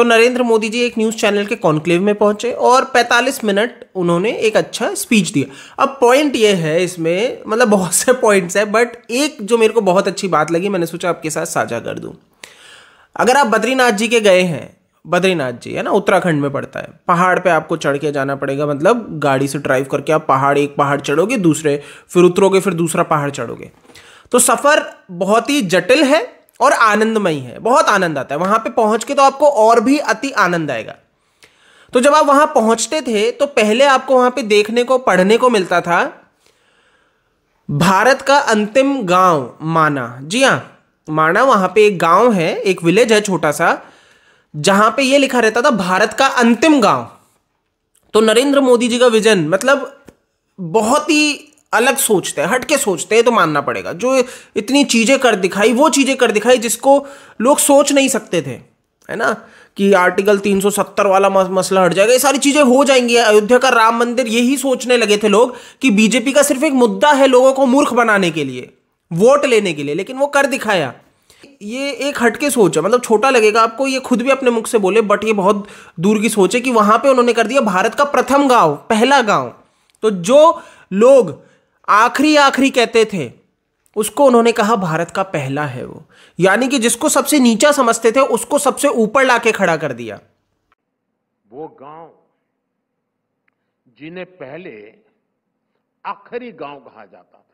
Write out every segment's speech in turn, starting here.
तो नरेंद्र मोदी जी एक news channel के कॉन्क्लेव में पहुंचे और 45 मिनट उन्होंने एक अच्छा स्पीच दिया अब पॉइंट ये है इसमें मतलब बहुत से पॉइंट्स हैं बट एक जो मेरे को बहुत अच्छी बात लगी मैंने सोचा आपके साथ साझा कर दूं अगर आप बद्रीनाथ जी के गए हैं बद्रीनाथ जी है ना उत्तराखंड में पड़ता है पहाड़ पे आपको चढ़ के जाना पड़ेगा मतलब गाड़ी से ड्राइव करके आप पहाड़ एक पहाड़ चढ़ोगे दूसरे फिर उतरोगे फिर दूसरा पहाड़ चढ़ोगे तो सफ़र बहुत ही जटिल है और आनंदमय है बहुत आनंद आता है वहां पे पहुंच के तो आपको और भी अति आनंद आएगा तो जब आप वहां पहुंचते थे तो पहले आपको वहां पे देखने को पढ़ने को मिलता था भारत का अंतिम गांव माना जी हाँ माना वहां पे एक गांव है एक विलेज है छोटा सा जहां पे ये लिखा रहता था भारत का अंतिम गांव तो नरेंद्र मोदी जी का विजन मतलब बहुत ही अलग सोचते हैं हटके सोचते हैं तो मानना पड़ेगा जो इतनी चीज़ें कर दिखाई वो चीज़ें कर दिखाई जिसको लोग सोच नहीं सकते थे है ना कि आर्टिकल 370 वाला मसला हट जाएगा ये सारी चीज़ें हो जाएंगी अयोध्या का राम मंदिर यही सोचने लगे थे लोग कि बीजेपी का सिर्फ एक मुद्दा है लोगों को मूर्ख बनाने के लिए वोट लेने के लिए लेकिन वो कर दिखाया ये एक हटके सोच है मतलब छोटा लगेगा आपको ये खुद भी अपने मुख से बोले बट ये बहुत दूर की सोच है कि वहां पे उन्होंने कर दिया भारत का प्रथम गांव पहला गांव तो जो लोग आखिरी आखिरी कहते थे उसको उन्होंने कहा भारत का पहला है वो यानी कि जिसको सबसे नीचा समझते थे उसको सबसे ऊपर लाके खड़ा कर दिया वो गांव जिन्हें पहले आखिरी गांव कहा जाता था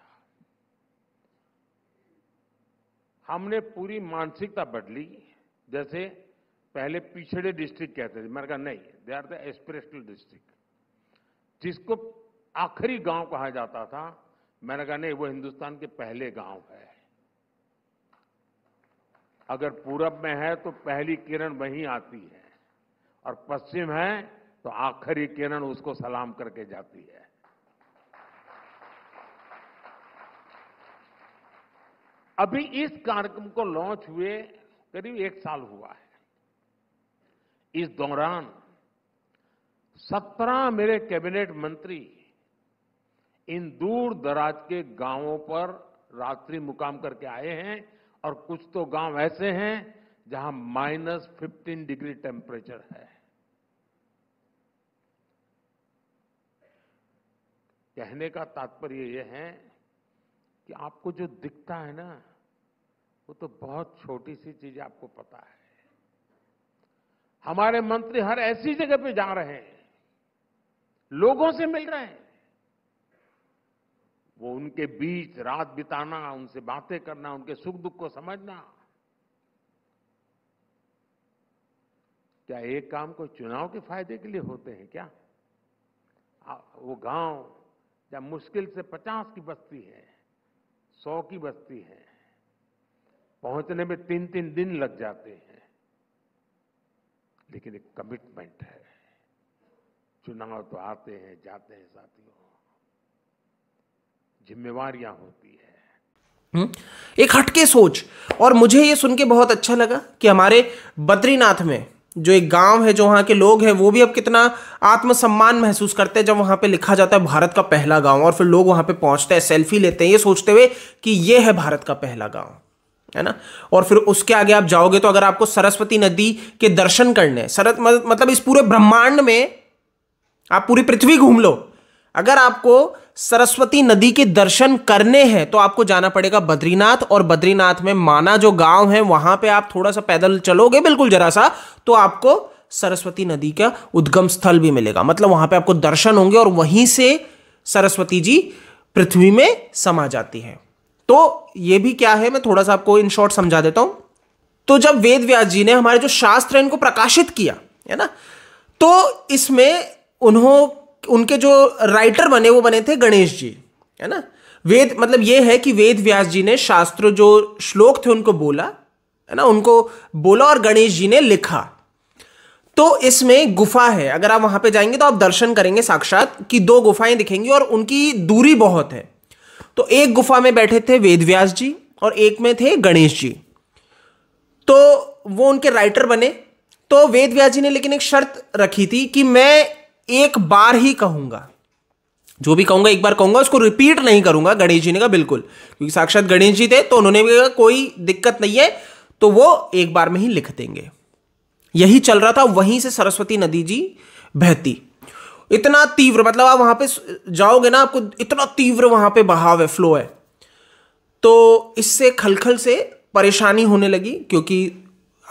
हमने पूरी मानसिकता बदली जैसे पहले पिछड़े डिस्ट्रिक्ट कहते थे मैंने कहा नहीं they are the aspirational district जिसको आखिरी गांव कहा जाता था मैंने कहा नहीं वो हिंदुस्तान के पहले गांव है अगर पूरब में है तो पहली किरण वहीं आती है और पश्चिम है तो आखिरी किरण उसको सलाम करके जाती है अभी इस कार्यक्रम को लॉन्च हुए करीब एक साल हुआ है इस दौरान सत्रह मेरे कैबिनेट मंत्री इन दूर दराज के गांवों पर रात्रि मुकाम करके आए हैं और कुछ तो गांव ऐसे हैं जहां माइनस फिफ्टीन डिग्री टेम्परेचर है कहने का तात्पर्य यह है कि आपको जो दिखता है ना वो तो बहुत छोटी सी चीज आपको पता है हमारे मंत्री हर ऐसी जगह पे जा रहे हैं लोगों से मिल रहे हैं वो उनके बीच रात बिताना उनसे बातें करना उनके सुख दुख को समझना क्या एक काम को चुनाव के फायदे के लिए होते हैं क्या वो गांव जब मुश्किल से पचास की बस्ती है सौ की बस्ती है पहुंचने में तीन तीन दिन लग जाते हैं लेकिन एक कमिटमेंट है चुनाव तो आते हैं जाते हैं साथियों जिम्मेवारियां होती है हम्म? एक हटके सोच और मुझे ये सुन के बहुत अच्छा लगा कि हमारे बद्रीनाथ में जो एक गांव है जो वहाँ के लोग हैं वो भी अब कितना आत्मसम्मान महसूस करते हैं जब वहाँ पे लिखा जाता है भारत का पहला गांव और फिर लोग वहाँ पे पहुँचते हैं सेल्फी लेते हैं ये सोचते हुए कि ये है भारत का पहला गांव है ना और फिर उसके आगे आप जाओगे तो अगर आपको सरस्वती नदी के दर्शन करने सरत मतलब इस पूरे ब्रह्मांड में आप पूरी पृथ्वी घूम लो अगर आपको सरस्वती नदी के दर्शन करने हैं तो आपको जाना पड़ेगा बद्रीनाथ और बद्रीनाथ में माना जो गांव है वहां पे आप थोड़ा सा पैदल चलोगे बिल्कुल जरा सा तो आपको सरस्वती नदी का उद्गम स्थल भी मिलेगा मतलब वहां पे आपको दर्शन होंगे और वहीं से सरस्वती जी पृथ्वी में समा जाती है तो ये भी क्या है मैं थोड़ा सा आपको इन शॉर्ट समझा देता हूं तो जब वेद व्यास जी ने हमारे जो शास्त्र है इनको प्रकाशित किया है ना तो इसमें उन्होंने उनके जो राइटर बने वो बने थे गणेश जी है ना वेद मतलब ये है कि वेद व्यास जी ने शास्त्र जो श्लोक थे उनको बोला है ना उनको बोला और गणेश जी ने लिखा तो इसमें गुफा है अगर आप वहां पे जाएंगे तो आप दर्शन करेंगे साक्षात कि दो गुफाएं दिखेंगी और उनकी दूरी बहुत है तो एक गुफा में बैठे थे वेद व्यास जी और एक में थे गणेश जी तो वो उनके राइटर बने तो वेद व्यास जी ने लेकिन एक शर्त रखी थी कि मैं एक बार ही कहूंगा जो भी कहूंगा एक बार कहूंगा उसको रिपीट नहीं करूंगा गणेश जी ने कहा बिल्कुल क्योंकि साक्षात गणेश जी थे तो उन्होंने भी कोई दिक्कत नहीं है तो वो एक बार में ही लिख देंगे यही चल रहा था वहीं से सरस्वती नदी जी बहती इतना तीव्र मतलब आप वहां पे जाओगे ना आपको इतना तीव्र वहां पे बहाव है फ्लो है तो इससे खलखल से परेशानी होने लगी क्योंकि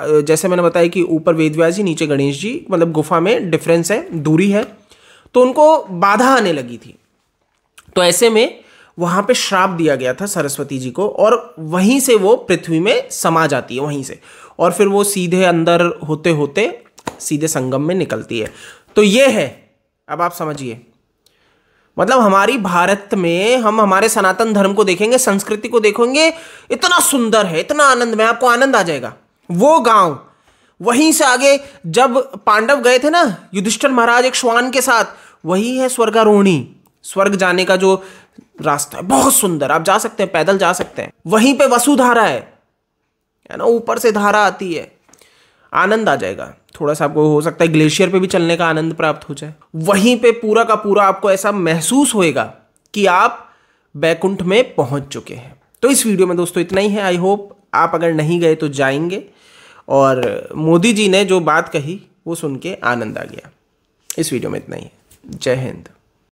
जैसे मैंने बताया कि ऊपर वेदव्यास जी नीचे गणेश जी मतलब गुफा में डिफरेंस है दूरी है तो उनको बाधा आने लगी थी तो ऐसे में वहां पे श्राप दिया गया था सरस्वती जी को और वहीं से वो पृथ्वी में समा जाती है वहीं से और फिर वो सीधे अंदर होते होते सीधे संगम में निकलती है तो ये है अब आप समझिए मतलब हमारी भारत में हम हमारे सनातन धर्म को देखेंगे संस्कृति को देखेंगे इतना सुंदर है इतना आनंद में आपको आनंद आ जाएगा वो गांव वहीं से आगे जब पांडव गए थे ना युधिष्ठर महाराज एक श्वान के साथ वही है स्वर्गारोहणी स्वर्ग जाने का जो रास्ता है बहुत सुंदर आप जा सकते हैं पैदल जा सकते हैं वहीं पे वसुधारा है है ना ऊपर से धारा आती है आनंद आ जाएगा थोड़ा सा आपको हो सकता है ग्लेशियर पे भी चलने का आनंद प्राप्त हो जाए वहीं पे पूरा का पूरा आपको ऐसा महसूस होएगा कि आप बैकुंठ में पहुंच चुके हैं तो इस वीडियो में दोस्तों इतना ही है आई होप आप अगर नहीं गए तो जाएंगे और मोदी जी ने जो बात कही वो सुन के आनंद आ गया इस वीडियो में इतना ही है जय हिंद